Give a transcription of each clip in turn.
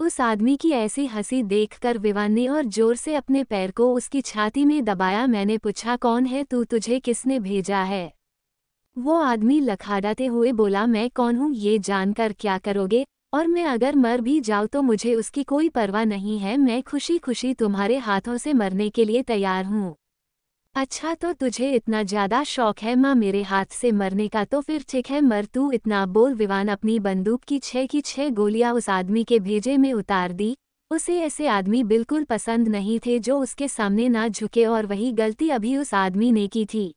उस आदमी की ऐसी हंसी देखकर विवान ने और जोर से अपने पैर को उसकी छाती में दबाया मैंने पूछा कौन है तू तुझे किसने भेजा है वो आदमी लखाड़ाते हुए बोला मैं कौन हूँ ये जानकर क्या करोगे और मैं अगर मर भी जाऊँ तो मुझे उसकी कोई परवाह नहीं है मैं खुशी खुशी तुम्हारे हाथों से मरने के लिए तैयार हूँ अच्छा तो तुझे इतना ज्यादा शौक है माँ मेरे हाथ से मरने का तो फिर ठीक है मर तू इतना बोल विवान अपनी बंदूक की छह की छह गोलियां उस आदमी के भेजे में उतार दी उसे ऐसे आदमी बिल्कुल पसंद नहीं थे जो उसके सामने ना झुके और वही गलती अभी उस आदमी ने की थी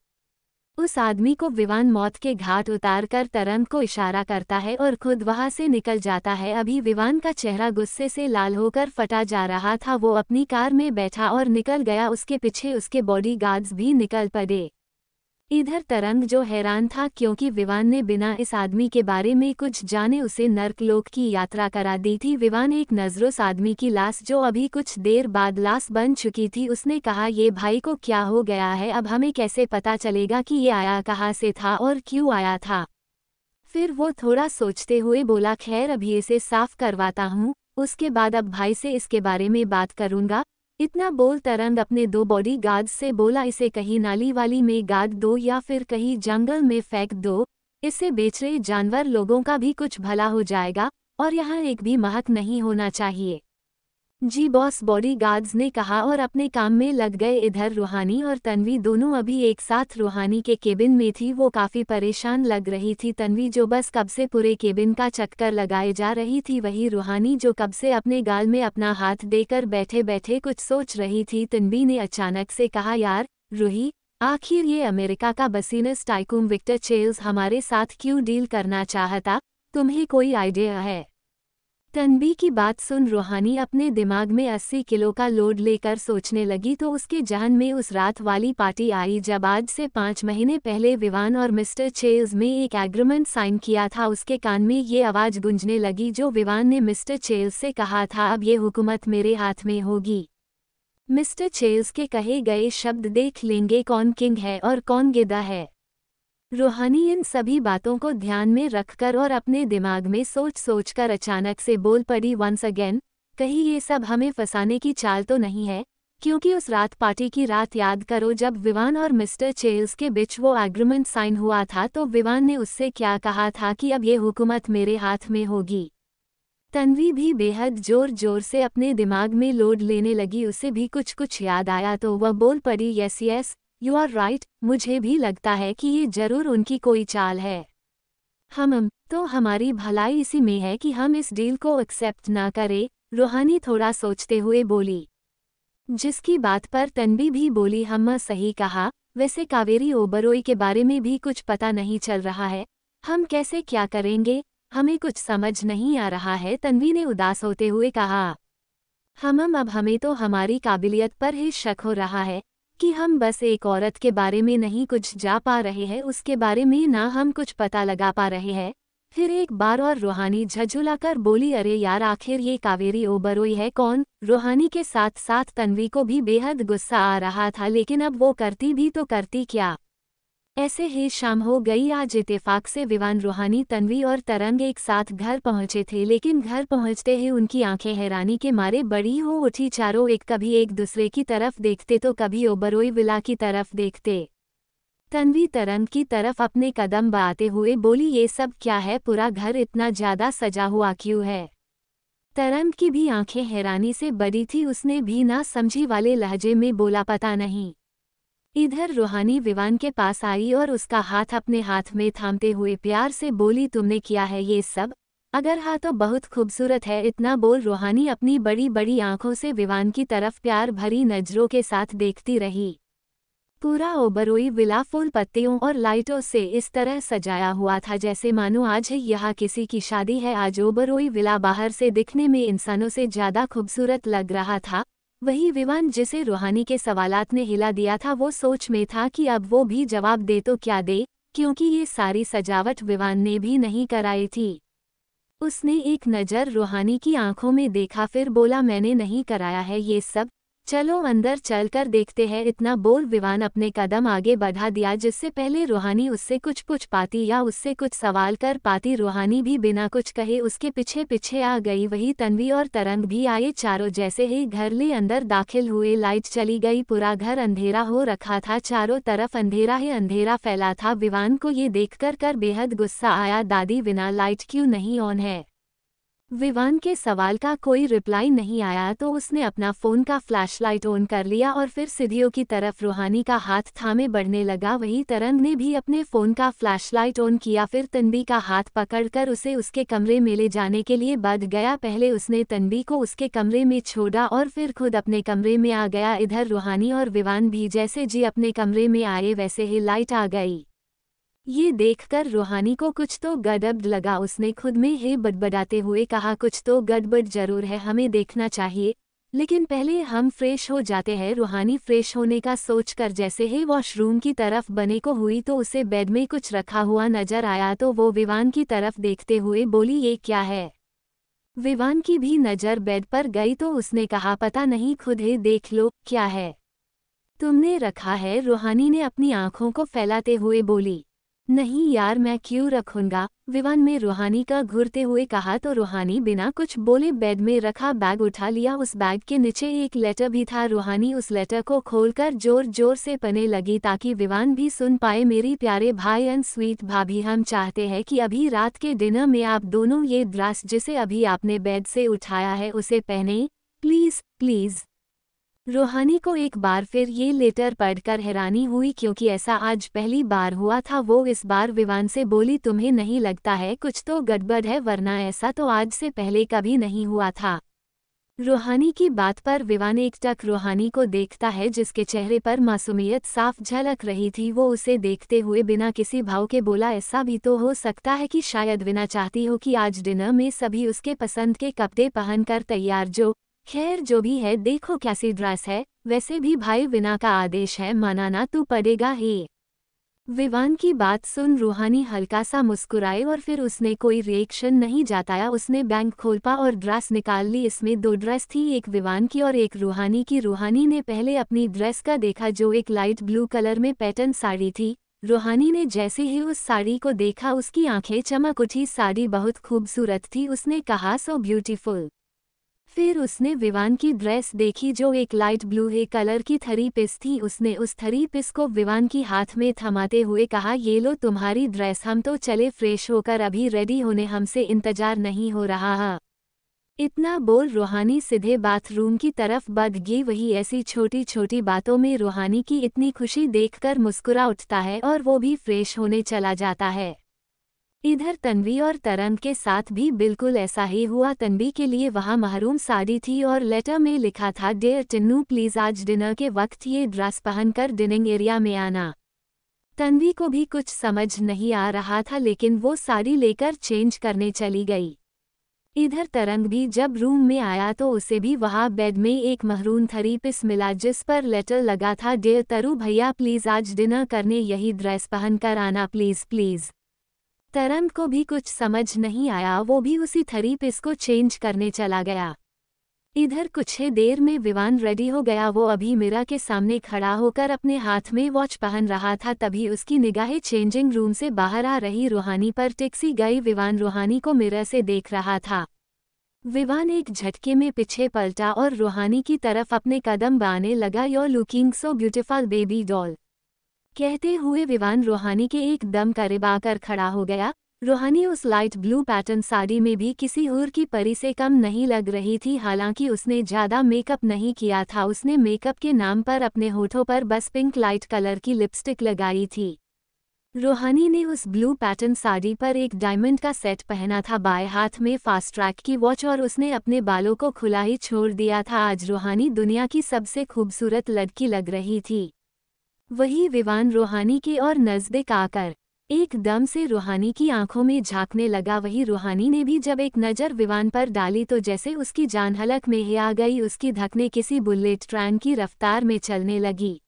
उस आदमी को विवान मौत के घाट उतार कर तरंग को इशारा करता है और खुद वहां से निकल जाता है अभी विवान का चेहरा गुस्से से लाल होकर फटा जा रहा था वो अपनी कार में बैठा और निकल गया उसके पीछे उसके बॉडीगार्ड्स भी निकल पड़े इधर तरंग जो हैरान था क्योंकि विवान ने बिना इस आदमी के बारे में कुछ जाने उसे नर्कलोक की यात्रा करा दी थी विवान एक नज़र उस आदमी की लाश जो अभी कुछ देर बाद लाश बन चुकी थी उसने कहा ये भाई को क्या हो गया है अब हमें कैसे पता चलेगा कि ये आया कहाँ से था और क्यों आया था फिर वो थोड़ा सोचते हुए बोला खैर अभी इसे साफ करवाता हूँ उसके बाद अब भाई से इसके बारे में बात करूँगा इतना बोल तरंग अपने दो बॉडी गार्ड्स से बोला इसे कहीं नाली वाली में गाद दो या फिर कहीं जंगल में फेंक दो इससे बेच रहे जानवर लोगों का भी कुछ भला हो जाएगा और यहाँ एक भी महक नहीं होना चाहिए जी बॉस बॉडीगार्ड्स ने कहा और अपने काम में लग गए इधर रूहानी और तन्वी दोनों अभी एक साथ रूहानी के केबिन में थी वो काफ़ी परेशान लग रही थी तन्वी जो बस कब से पूरे केबिन का चक्कर लगाए जा रही थी वही रूहानी जो कब से अपने गाल में अपना हाथ देकर बैठे बैठे कुछ सोच रही थी तन्वी ने अचानक से कहा यार रूही आखिर ये अमेरिका का बसीनस टाइकूम विक्टर चेल्स हमारे साथ क्यों डील करना चाहता तुम्हें कोई आइडिया है तनबी की बात सुन रूहानी अपने दिमाग में अस्सी किलो का लोड लेकर सोचने लगी तो उसके जान में उस रात वाली पार्टी आई जब आज से पाँच महीने पहले विवान और मिस्टर चेल्स में एक एग्रीमेंट साइन किया था उसके कान में ये आवाज़ गूंजने लगी जो विवान ने मिस्टर चेल्स से कहा था अब ये हुकूमत मेरे हाथ में होगी मिस्टर चेल्स के कहे गए शब्द देख लेंगे कौन किंग है और कौन गिदा है रूहानी इन सभी बातों को ध्यान में रखकर और अपने दिमाग में सोच सोचकर अचानक से बोल पड़ी वंस अगेन कहीं ये सब हमें फंसाने की चाल तो नहीं है क्योंकि उस रात पार्टी की रात याद करो जब विवान और मिस्टर चेल्स के बीच वो एग्रीमेंट साइन हुआ था तो विवान ने उससे क्या कहा था कि अब ये हुकूमत मेरे हाथ में होगी तन्वी भी बेहद जोर जोर से अपने दिमाग में लोड लेने लगी उसे भी कुछ कुछ याद आया तो वह बोल पड़ी yes yes you are right मुझे भी लगता है कि ये जरूर उनकी कोई चाल है हम तो हमारी भलाई इसी में है कि हम इस डील को एक्सेप्ट ना करें रूहानी थोड़ा सोचते हुए बोली जिसकी बात पर तन्वी भी बोली हम्मा सही कहा वैसे कावेरी ओबरोई के बारे में भी कुछ पता नहीं चल रहा है हम कैसे क्या करेंगे हमें कुछ समझ नहीं आ रहा है तन्वी ने उदास होते हुए कहा हम हम्म, अब हमें तो हमारी काबिलियत पर ही शक हो रहा है कि हम बस एक औरत के बारे में नहीं कुछ जा पा रहे हैं उसके बारे में ना हम कुछ पता लगा पा रहे हैं फिर एक बार और रूहानी झझुलाकर बोली अरे यार आखिर ये कावेरी ओबरोई है कौन रूहानी के साथ साथ तन्वी को भी बेहद गुस्सा आ रहा था लेकिन अब वो करती भी तो करती क्या ऐसे ही शाम हो गई आज इतफाक से विवान रूहानी तन्वी और तरंग एक साथ घर पहुंचे थे लेकिन घर पहुंचते ही उनकी आंखें हैरानी के मारे बड़ी हो उठी चारों एक कभी एक दूसरे की तरफ देखते तो कभी ओबरोई विला की तरफ देखते तन्वी तरंग की तरफ अपने कदम बढ़ाते हुए बोली ये सब क्या है पूरा घर इतना ज्यादा सजा हुआ क्यों है तरंग की भी आंखें हैरानी से बड़ी थी उसने भी ना समझी वाले लहजे में बोला पता नहीं इधर रूहानी विवान के पास आई और उसका हाथ अपने हाथ में थामते हुए प्यार से बोली तुमने किया है ये सब अगर हाँ तो बहुत खूबसूरत है इतना बोल रूहानी अपनी बड़ी बड़ी आंखों से विवान की तरफ प्यार भरी नज़रों के साथ देखती रही पूरा ओबरोई विला फूल पत्तियों और लाइटों से इस तरह सजाया हुआ था जैसे मानो आज यहाँ किसी की शादी है आज ओबरोई विला बाहर से दिखने में इंसानों से ज़्यादा खूबसूरत लग रहा था वही विमान जिसे रूहानी के सवालात ने हिला दिया था वो सोच में था कि अब वो भी जवाब दे तो क्या दे क्योंकि ये सारी सजावट विमान ने भी नहीं कराई थी उसने एक नज़र रूहानी की आंखों में देखा फिर बोला मैंने नहीं कराया है ये सब चलो अंदर चलकर देखते हैं इतना बोल विवान अपने कदम आगे बढ़ा दिया जिससे पहले रूहानी उससे कुछ पूछ पाती या उससे कुछ सवाल कर पाती रूहानी भी बिना कुछ कहे उसके पीछे पीछे आ गई वही तन्वी और तरंग भी आए चारों जैसे ही घर ले अंदर दाखिल हुए लाइट चली गई पूरा घर अंधेरा हो रखा था चारों तरफ अंधेरा ही अंधेरा फैला था विवान को ये देखकर कर बेहद गुस्सा आया दादी बिना लाइट क्यों नहीं ऑन है विवान के सवाल का कोई रिप्लाई नहीं आया तो उसने अपना फ़ोन का फ्लैशलाइट ऑन कर लिया और फिर सिधियों की तरफ रूहानी का हाथ थामे बढ़ने लगा वहीं तरंग ने भी अपने फ़ोन का फ्लैशलाइट ऑन किया फिर तन्बी का हाथ पकड़कर उसे उसके कमरे में ले जाने के लिए बद गया पहले उसने तन्बी को उसके कमरे में छोड़ा और फिर खुद अपने कमरे में आ गया इधर रूहानी और विवान भी जैसे जी अपने कमरे में आए वैसे ही लाइट आ गई ये देखकर रूहानी को कुछ तो गड़बड़ लगा उसने खुद में ही बड़बड़ाते हुए कहा कुछ तो गड़बड़ जरूर है हमें देखना चाहिए लेकिन पहले हम फ्रेश हो जाते हैं रूहानी फ्रेश होने का सोचकर जैसे ही वॉशरूम की तरफ बने को हुई तो उसे बेड में कुछ रखा हुआ नजर आया तो वो विवान की तरफ देखते हुए बोली ये क्या है विवान की भी नज़र बेड पर गई तो उसने कहा पता नहीं खुद ही देख लो क्या है तुमने रखा है रूहानी ने अपनी आंखों को फैलाते हुए बोली नहीं यार मैं क्यों रखूंगा विवान में रूहानी का घूरते हुए कहा तो रूहानी बिना कुछ बोले बेड में रखा बैग उठा लिया उस बैग के नीचे एक लेटर भी था रूहानी उस लेटर को खोलकर जोर जोर से पने लगी ताकि विवान भी सुन पाए मेरी प्यारे भाई एंड स्वीट भाभी हम चाहते हैं कि अभी रात के डिनर में आप दोनों ये ड्रेस जिसे अभी आपने बेड से उठाया है उसे पहने प्लीज प्लीज रूहानी को एक बार फिर ये लेटर पढ़कर हैरानी हुई क्योंकि ऐसा आज पहली बार हुआ था वो इस बार विवान से बोली तुम्हें नहीं लगता है कुछ तो गड़बड़ है वरना ऐसा तो आज से पहले कभी नहीं हुआ था रूहानी की बात पर विवान एक टक रूहानी को देखता है जिसके चेहरे पर मासूमियत साफ झलक रही थी वो उसे देखते हुए बिना किसी भाव के बोला ऐसा भी तो हो सकता है कि शायद बिना चाहती हो कि आज डिनर में सभी उसके पसंद के कपड़े पहनकर तैयार जो खैर जो भी है देखो कैसी ड्रेस है वैसे भी भाई विना का आदेश है मनाना तू पड़ेगा ही विवान की बात सुन रूहानी हल्का सा मुस्कुराए और फिर उसने कोई रिएक्शन नहीं जाताया उसने बैंक खोलपा और ड्रेस निकाल ली इसमें दो ड्रेस थी एक विवान की और एक रूहानी की रूहानी ने पहले अपनी ड्रेस का देखा जो एक लाइट ब्लू कलर में पैटर्न साड़ी थी रूहानी ने जैसे ही उस साड़ी को देखा उसकी आंखें चमक उठी साड़ी बहुत खूबसूरत थी उसने कहा सो ब्यूटीफुल फिर उसने विवान की ड्रेस देखी जो एक लाइट ब्लू है कलर की थरी पिस थी उसने उस थरी पिस को विवान की हाथ में थमाते हुए कहा ये लो तुम्हारी ड्रेस हम तो चले फ्रेश होकर अभी रेडी होने हमसे इंतजार नहीं हो रहा है इतना बोल रूहानी सीधे बाथरूम की तरफ बद गई वही ऐसी छोटी छोटी बातों में रूहानी की इतनी खुशी देखकर मुस्कुरा उठता है और वो भी फ्रेश होने चला जाता है इधर तन्वी और तरन के साथ भी बिल्कुल ऐसा ही हुआ तन्वी के लिए वहाँ महरूम साड़ी थी और लेटर में लिखा था डेयर टिन्नू प्लीज आज डिनर के वक्त ये ड्रेस पहनकर डिनिंग एरिया में आना तन्वी को भी कुछ समझ नहीं आ रहा था लेकिन वो साड़ी लेकर चेंज करने चली गई इधर तरंग भी जब रूम में आया तो उसे भी वहाँ बेड में एक महरून थरी पिस मिला जिस पर लेटर लगा था डेयर तरु भैया प्लीज़ आज डिनर करने यही ड्रेस पहनकर आना प्लीज़ प्लीज़ तरंग को भी कुछ समझ नहीं आया वो भी उसी थरी पे इसको चेंज करने चला गया इधर कुछ ही देर में विवान रेडी हो गया वो अभी मीरा के सामने खड़ा होकर अपने हाथ में वॉच पहन रहा था तभी उसकी निगाहें चेंजिंग रूम से बाहर आ रही रूहानी पर टिकसी गई विवान रूहानी को मीरा से देख रहा था विवान एक झटके में पीछे पलटा और रूहानी की तरफ अपने कदम बाने लगा you're looking so beautiful baby doll कहते हुए विवान रोहानी के एक दम करीब आकर खड़ा हो गया रोहानी उस लाइट ब्लू पैटर्न साड़ी में भी किसी और की परी से कम नहीं लग रही थी हालांकि उसने ज़्यादा मेकअप नहीं किया था उसने मेकअप के नाम पर अपने होठों पर बस पिंक लाइट कलर की लिपस्टिक लगाई थी रोहानी ने उस ब्लू पैटर्न साड़ी पर एक डायमंड का सेट पहना था बाएं हाथ में फास्ट ट्रैक की वॉच और उसने अपने बालों को खुला ही छोड़ दिया था आज रोहानी दुनिया की सबसे खूबसूरत लड़की लग रही थी वही विवान रूहानी की ओर नज़दीक आकर एक दम से रूहानी की आंखों में झांकने लगा वही रूहानी ने भी जब एक नज़र विवान पर डाली तो जैसे उसकी जान हलक में ही आ गई उसकी धकने किसी बुलेट ट्रैन की रफ्तार में चलने लगी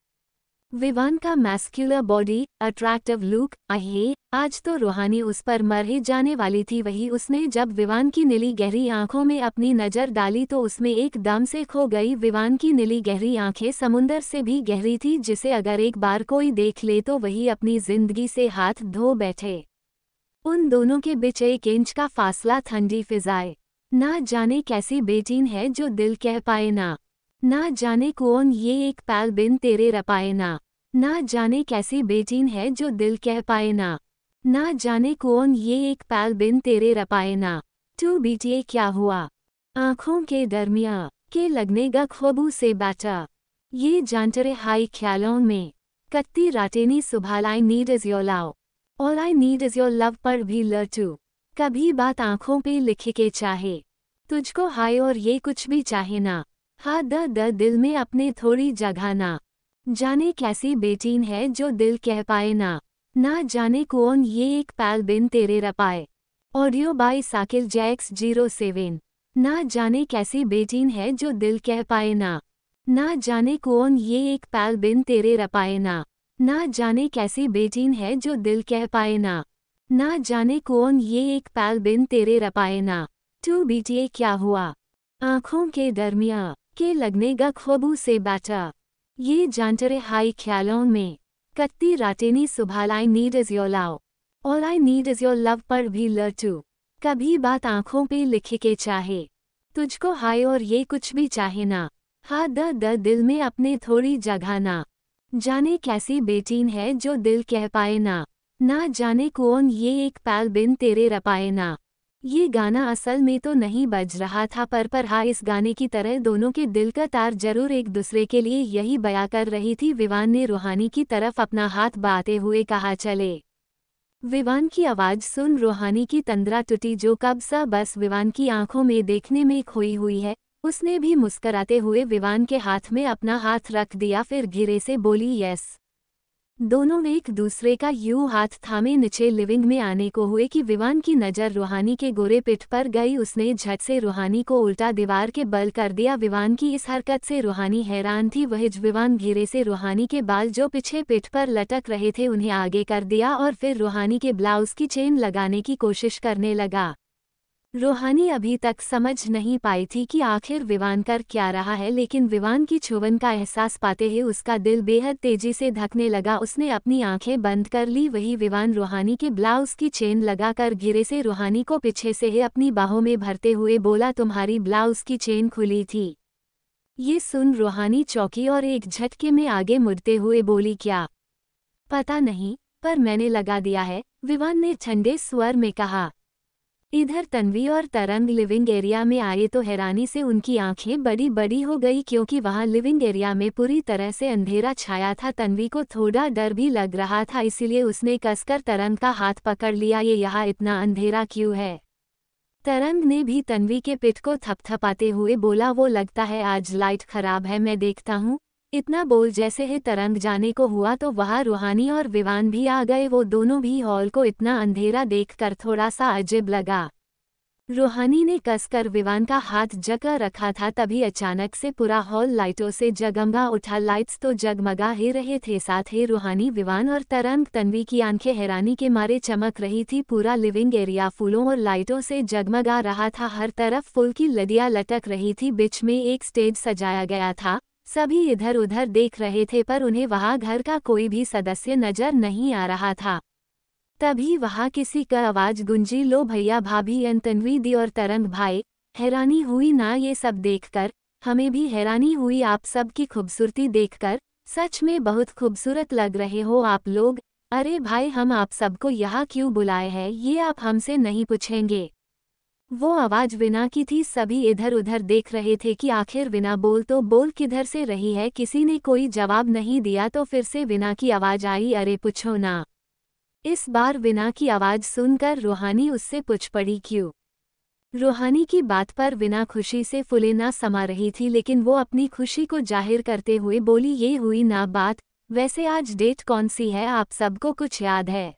विवान का मैस्क्यूलर बॉडी अट्रैक्टिव लुक अहे आज तो रूहानी उस पर मर ही जाने वाली थी वही उसने जब विवान की नीली गहरी आंखों में अपनी नजर डाली तो उसमें एक दम से खो गई विवान की नीली गहरी आंखें समुंदर से भी गहरी थी जिसे अगर एक बार कोई देख ले तो वही अपनी जिंदगी से हाथ धो बैठे उन दोनों के बीच एक इंच का फासला ठंडी फिजाए ना जाने कैसी बेटीन है जो दिल कह पाए ना ना जाने कौन ये एक पैल बिन तेरे रपाए ना ना जाने कैसी बेचीन है जो दिल कह पाए ना ना जाने कौन ये एक पैल बिन तेरे रपाए ना टू बीटिए क्या हुआ आँखों के दरमिया के लगनेगा खोबू से बैठा ये जानटरे हाई ख्यालों में कत्ती राटेनी सुबह आई नीड इज योर लाओ और I need is your love पर भी लटू कभी बात आंखों पे लिखे के चाहे तुझको हाय और ये कुछ भी चाहे ना हा द द दिल में अपने थोड़ी जगह ना जाने कैसी बेटीन है जो दिल कह पाए ना ना जाने कौन ये एक पैल बिन तेरे रपाए ऑडियो बाय साकिल जैक्स जीरो सेवन ना जाने कैसी बेटीन है जो दिल कह पाए ना ना जाने कौन ये एक पैल बिन तेरे रपाए ना ना जाने कैसी बेटीन है जो दिल कह पाए ना ना जाने कौन ये एक पैल बिन तेरे रपाए ना टू बीटिए क्या हुआ आँखों के दरमिया के लगनेगा खबू से बाटा ये जानटरे हाई ख्यालों में कत्ती राटेनी सुभाल I need is your love और I need is your love पर भी लटू कभी बात आंखों पे लिखे के चाहे तुझको हाय और ये कुछ भी चाहे ना हा द द दिल में अपने थोड़ी जगह ना जाने कैसी बेटीन है जो दिल कह पाए ना ना जाने कौन ये एक पैल बिन तेरे रपाए ना ये गाना असल में तो नहीं बज रहा था पर पर हाँ इस गाने की तरह दोनों के दिल का तार जरूर एक दूसरे के लिए यही बया कर रही थी विवान ने रूहानी की तरफ अपना हाथ बाते हुए कहा चले विवान की आवाज़ सुन रूहानी की तंद्रा टूटी जो कब सा बस विवान की आंखों में देखने में खोई हुई है उसने भी मुस्कराते हुए विवान के हाथ में अपना हाथ रख दिया फिर घिरे से बोली यस दोनों एक दूसरे का यू हाथ थामे नीचे लिविंग में आने को हुए कि विवान की नज़र रूहानी के गोरे पिठ पर गई उसने झट से रूहानी को उल्टा दीवार के बल कर दिया विवान की इस हरकत से रूहानी हैरान थी वह विवान घेरे से रूहानी के बाल जो पीछे पिठ पर लटक रहे थे उन्हें आगे कर दिया और फिर रूहानी के ब्लाउज की चेन लगाने की कोशिश करने लगा रूहानी अभी तक समझ नहीं पाई थी कि आखिर विवान कर क्या रहा है लेकिन विवान की छुवन का एहसास पाते ही उसका दिल बेहद तेजी से धकने लगा उसने अपनी आंखें बंद कर ली वही विवान रूहानी के ब्लाउज की चेन लगाकर गिरे से रूहानी को पीछे से ही अपनी बाहों में भरते हुए बोला तुम्हारी ब्लाउज की चेन खुली थी ये सुन रूहानी चौकी और एक झटके में आगे मुड़ते हुए बोली क्या पता नहीं पर मैंने लगा दिया है विवान ने ठंडे स्वर में कहा इधर तन्वी और तरंग लिविंग एरिया में आए तो हैरानी से उनकी आंखें बड़ी बड़ी हो गई क्योंकि वहां लिविंग एरिया में पूरी तरह से अंधेरा छाया था तन्वी को थोड़ा डर भी लग रहा था इसलिए उसने कसकर तरंग का हाथ पकड़ लिया ये यहाँ इतना अंधेरा क्यों है तरंग ने भी तन्वी के पिट को थपथपाते हुए बोला वो लगता है आज लाइट खराब है मैं देखता हूँ इतना बोल जैसे ही तरंग जाने को हुआ तो वहाँ रूहानी और विवान भी आ गए वो दोनों भी हॉल को इतना अंधेरा देखकर थोड़ा सा अजीब लगा रूहानी ने कसकर विवान का हाथ जगा रखा था तभी अचानक से पूरा हॉल लाइटों से जगमगा उठा लाइट्स तो जगमगा ही रहे थे साथ ही रूहानी विवान और तरंग तन्वी की आंखें हैरानी के मारे चमक रही थी पूरा लिविंग एरिया फूलों और लाइटों से जगमगा रहा था हर तरफ फूल की लदियाँ लटक रही थी बीच में एक स्टेज सजाया गया था सभी इधर उधर देख रहे थे पर उन्हें वहाँ घर का कोई भी सदस्य नजर नहीं आ रहा था तभी वहाँ किसी का आवाज गुंजी लो भैया भाभी एन तन्वी दी और तरंग भाई हैरानी हुई ना ये सब देखकर हमें भी हैरानी हुई आप सब की खूबसूरती देखकर सच में बहुत खूबसूरत लग रहे हो आप लोग अरे भाई हम आप सबको यहाँ क्यों बुलाए हैं ये आप हमसे नहीं पूछेंगे वो आवाज बिना की थी सभी इधर उधर देख रहे थे कि आखिर बिना बोल तो बोल किधर से रही है किसी ने कोई जवाब नहीं दिया तो फिर से बिना की आवाज आई अरे पूछो ना इस बार विना की आवाज सुनकर रूहानी उससे पूछ पड़ी क्यों रूहानी की बात पर बिना खुशी से फुले ना समा रही थी लेकिन वो अपनी खुशी को जाहिर करते हुए बोली ये हुई ना बात वैसे आज डेट कौन सी है आप सबको कुछ याद है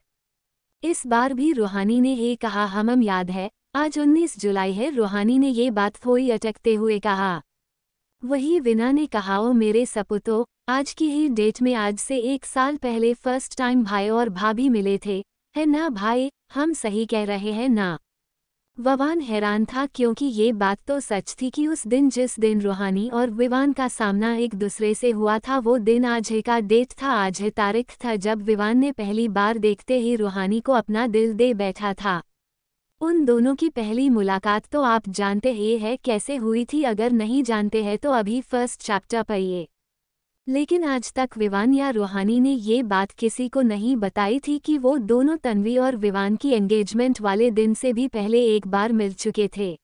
इस बार भी रूहानी ने ये कहा हमम याद है आज 19 जुलाई है रूहानी ने ये बात थोड़ी अटकते हुए कहा वही विना ने कहा ओ मेरे सपुतो आज की ही डेट में आज से एक साल पहले फर्स्ट टाइम भाई और भाभी मिले थे है ना भाई हम सही कह रहे हैं ना ववान हैरान था क्योंकि ये बात तो सच थी कि उस दिन जिस दिन रूहानी और विवान का सामना एक दूसरे से हुआ था वो दिन आज है का डेट था आज है तारीख था जब विवान ने पहली बार देखते ही रूहानी को अपना दिल दे बैठा था उन दोनों की पहली मुलाकात तो आप जानते ही है कैसे हुई थी अगर नहीं जानते हैं तो अभी फर्स्ट चैप्टर पढ़िए लेकिन आज तक विवान या रूहानी ने ये बात किसी को नहीं बताई थी कि वो दोनों तन्वी और विवान की एंगेजमेंट वाले दिन से भी पहले एक बार मिल चुके थे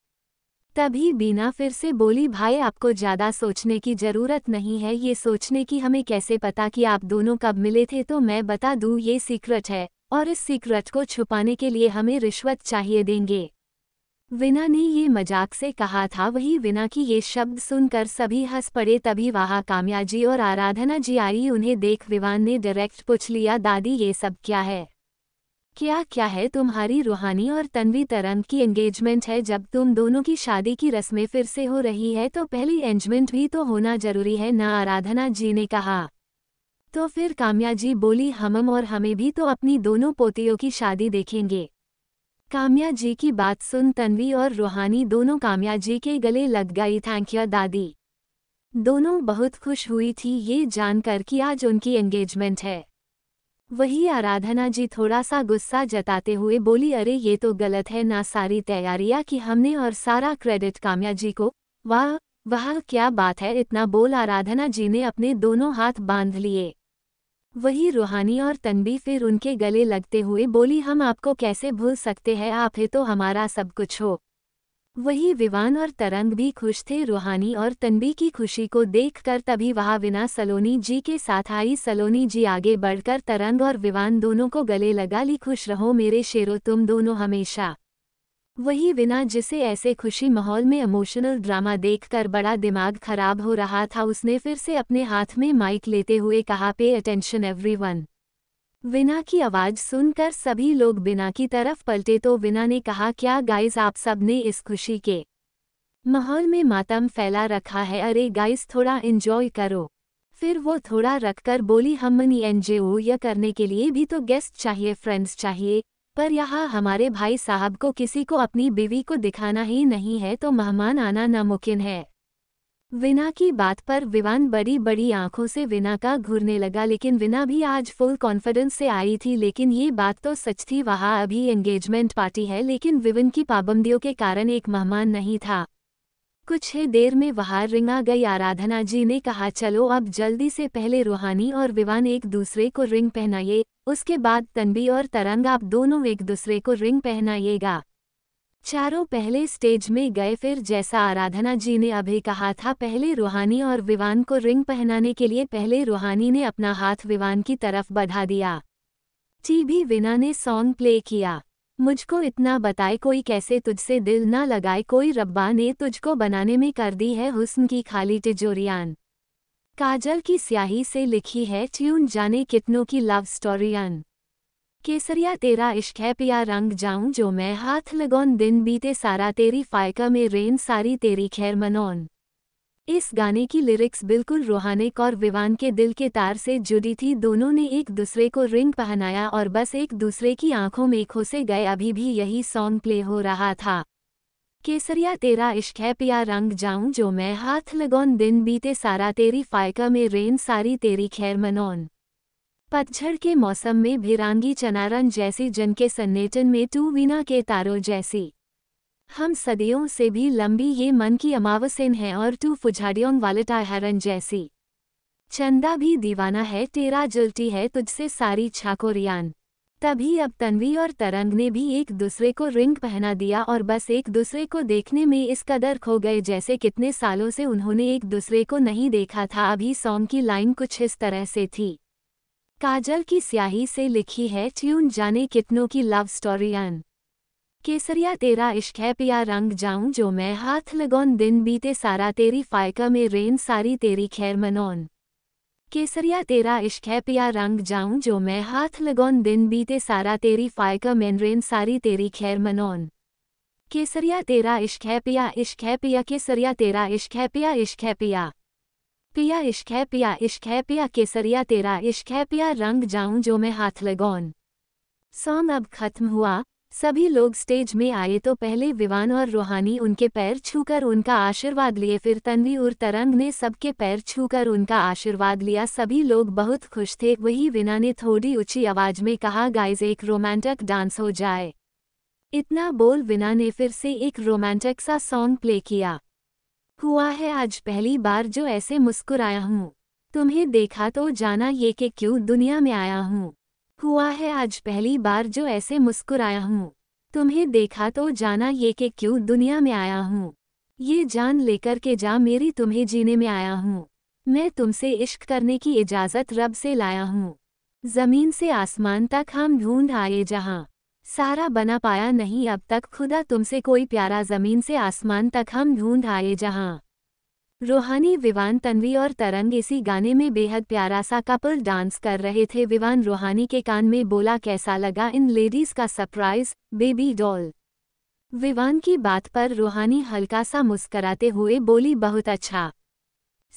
तभी बीना फिर से बोली भाई आपको ज़्यादा सोचने की ज़रूरत नहीं है ये सोचने की हमें कैसे पता कि आप दोनों कब मिले थे तो मैं बता दूँ ये सीक्रेट है और इस सीक्रेट को छुपाने के लिए हमें रिश्वत चाहिए देंगे विना ने ये मजाक से कहा था वही विना की ये शब्द सुनकर सभी हंस पड़े तभी वहाँ जी और आराधना जी आई उन्हें देख विवान ने डायरेक्ट पूछ लिया दादी ये सब क्या है क्या क्या है तुम्हारी रूहानी और तनवी तरन की एंगेजमेंट है जब तुम दोनों की शादी की रस्में फिर से हो रही है तो पहली एंजमेंट भी तो होना जरूरी है न आराधना जी ने कहा तो फिर काम्या जी बोली हमम और हमें भी तो अपनी दोनों पोतियों की शादी देखेंगे काम्या जी की बात सुन तन्वी और रूहानी दोनों काम्या जी के गले लग गई थैंक यू दादी दोनों बहुत खुश हुई थी ये जानकर कि आज उनकी एंगेजमेंट है वही आराधना जी थोड़ा सा गुस्सा जताते हुए बोली अरे ये तो गलत है ना सारी तैयारियां कि हमने और सारा क्रेडिट काम्या जी को वाह वाह क्या बात है इतना बोल आराधना जी ने अपने दोनों हाथ बांध लिए वही रूहानी और तनबी फिर उनके गले लगते हुए बोली हम आपको कैसे भूल सकते हैं आप ही तो हमारा सब कुछ हो वही विवान और तरंग भी खुश थे रूहानी और तनबी की खुशी को देखकर तभी वहाँ विना सलोनी जी के साथ आई सलोनी जी आगे बढ़कर तरंग और विवान दोनों को गले लगा ली खुश रहो मेरे शेरों तुम दोनों हमेशा वही विना जिसे ऐसे खुशी माहौल में इमोशनल ड्रामा देखकर बड़ा दिमाग खराब हो रहा था उसने फिर से अपने हाथ में माइक लेते हुए कहा पे अटेंशन एवरीवन विना की आवाज़ सुनकर सभी लोग बिना की तरफ पलटे तो विना ने कहा क्या गाइस आप सब ने इस खुशी के माहौल में मातम फैला रखा है अरे गाइस थोड़ा इन्जॉय करो फिर वो थोड़ा रखकर बोली हम मनी एनजे यह करने के लिए भी तो गेस्ट चाहिए फ्रेंड्स चाहिए पर यहाँ हमारे भाई साहब को किसी को अपनी बीवी को दिखाना ही नहीं है तो मेहमान आना नामुमकिन है विना की बात पर विवान बड़ी बड़ी आंखों से विना का घूरने लगा लेकिन विना भी आज फुल कॉन्फिडेंस से आई थी लेकिन ये बात तो सच थी वहाँ अभी एंगेजमेंट पार्टी है लेकिन विविन की पाबंदियों के कारण एक मेहमान नहीं था कुछ ही देर में बाहर रिंगा गई आराधना जी ने कहा चलो अब जल्दी से पहले रूहानी और विवान एक दूसरे को रिंग पहनाइए उसके बाद तनबी और तरंग आप दोनों एक दूसरे को रिंग पहनाइएगा चारों पहले स्टेज में गए फिर जैसा आराधना जी ने अभी कहा था पहले रूहानी और विवान को रिंग पहनाने के लिए पहले रूहानी ने अपना हाथ विवान की तरफ बढ़ा दिया भी विना ने सॉन्ग प्ले किया मुझको इतना बताए कोई कैसे तुझसे दिल ना लगाए कोई रब्बा ने तुझको बनाने में कर दी है हुस्न की खाली टिजोरियान काजल की स्याही से लिखी है ट्यून जाने कितनों की लव स्टोरियान केसरिया तेरा इश्क है पिया रंग जाऊं जो मैं हाथ लगौन दिन बीते सारा तेरी फायका में रेन सारी तेरी खैर मनौन इस गाने की लिरिक्स बिल्कुल रोहानिक और विवान के दिल के तार से जुड़ी थी दोनों ने एक दूसरे को रिंग पहनाया और बस एक दूसरे की आंखों में खोसे गए अभी भी यही सॉन्ग प्ले हो रहा था केसरिया तेरा इश्क है पिया रंग जाऊं जो मैं हाथ लगौन दिन बीते सारा तेरी फायका में रेन सारी तेरी खैर मनौन पतझड़ के मौसम में भिरांगी चनारन जैसी जन के सन्नेटन में टू वीना के तारों जैसी हम सदियों से भी लंबी ये मन की अमावसेन है और तू फुझाड़ियों वालटा हरन जैसी चंदा भी दीवाना है तेरा जुलटी है तुझसे सारी छाकोरियान तभी अब तन्वी और तरंग ने भी एक दूसरे को रिंग पहना दिया और बस एक दूसरे को देखने में इस कदर खो गए जैसे कितने सालों से उन्होंने एक दूसरे को नहीं देखा था अभी सॉन्ग की लाइन कुछ इस तरह से थी काजल की स्याही से लिखी है ट्यून जाने कितनों की लव स्टोरी केसरिया तेरा इश्क है पिया रंग जाऊं जो मैं हाथ लगौन दिन बीते सारा तेरी फायका में रेन सारी तेरी खैर मनौन केसरिया तेरा इश्क है पिया रंग जाऊं जो मैं हाथ लगौन दिन बीते सारा तेरी फायका में रेन सारी तेरी खैर मनौन केसरिया तेरा इश्क है पिया इश्क है पिया केसरिया तेरा इश्क है पिया इश्क है पिया पिया इश्क है पिया इश्क है पिया केसरिया तेरा इश्क है पिया रंग जाऊं जो मैं हाथ लगौन सॉन्ग अब खत्म हुआ सभी लोग स्टेज में आए तो पहले विवान और रूहानी उनके पैर छूकर उनका आशीर्वाद लिए फिर तन्वी और तरंग ने सबके पैर छूकर उनका आशीर्वाद लिया सभी लोग बहुत खुश थे वही विना ने थोड़ी ऊंची आवाज में कहा गाइज एक रोमांटक डांस हो जाए इतना बोल विना ने फिर से एक रोमांटक सा सॉन्ग प्ले किया हुआ है आज पहली बार जो ऐसे मुस्कुराया हूँ तुम्हें देखा तो जाना ये कि क्यों दुनिया में आया हूँ हुआ है आज पहली बार जो ऐसे मुस्कुराया हूँ तुम्हें देखा तो जाना ये कि क्यों दुनिया में आया हूँ ये जान लेकर के जा मेरी तुम्हें जीने में आया हूँ मैं तुमसे इश्क करने की इजाज़त रब से लाया हूँ ज़मीन से आसमान तक हम ढूंढ आए जहाँ सारा बना पाया नहीं अब तक खुदा तुमसे कोई प्यारा ज़मीन से आसमान तक हम ढूंढ आए जहाँ रूहानी विवान तन्वी और तरंग इसी गाने में बेहद प्यारा सा कपल डांस कर रहे थे विवान रूहानी के कान में बोला कैसा लगा इन लेडीज़ का सरप्राइज बेबी डॉल विवान की बात पर रूहानी हल्का सा मुस्कराते हुए बोली बहुत अच्छा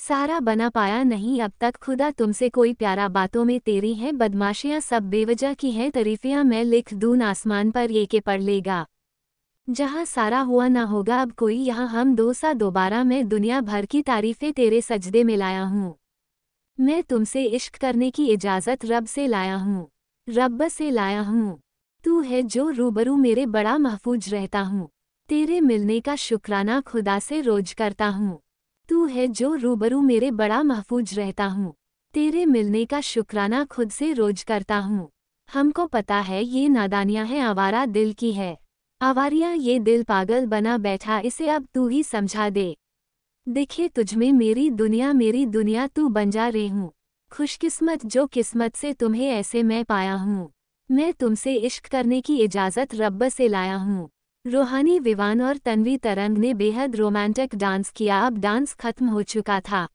सारा बना पाया नहीं अब तक खुदा तुमसे कोई प्यारा बातों में तेरी है बदमाशियाँ सब बेवजह की हैं तरीफियाँ मैं लिख दून आसमान पर ये के पढ़ लेगा जहाँ सारा हुआ ना होगा अब कोई यहाँ हम दोसा दोबारा मैं दुनिया भर की तारीफें तेरे सजदे में लाया हूँ मैं तुमसे इश्क करने की इजाज़त रब से लाया हूँ रब से लाया हूँ तू है जो रूबरू मेरे बड़ा महफूज रहता हूँ तेरे मिलने का शुक्राना खुदा से रोज करता हूँ तू है जो रूबरू मेरे बड़ा महफूज रहता हूँ तेरे मिलने का शुक्राना खुद से रोज करता हूँ हमको पता है ये नादानियाँ हैं आवारा दिल की है आवारिया ये दिल पागल बना बैठा इसे अब तू ही समझा दे दिखे तुझमें मेरी दुनिया मेरी दुनिया तू बन जा रही हूँ खुशकिस्मत जो किस्मत से तुम्हें ऐसे मैं पाया हूँ मैं तुमसे इश्क करने की इजाज़त रब्ब से लाया हूँ रूहानी विवान और तनवी तरंग ने बेहद रोमांटिक डांस किया अब डांस खत्म हो चुका था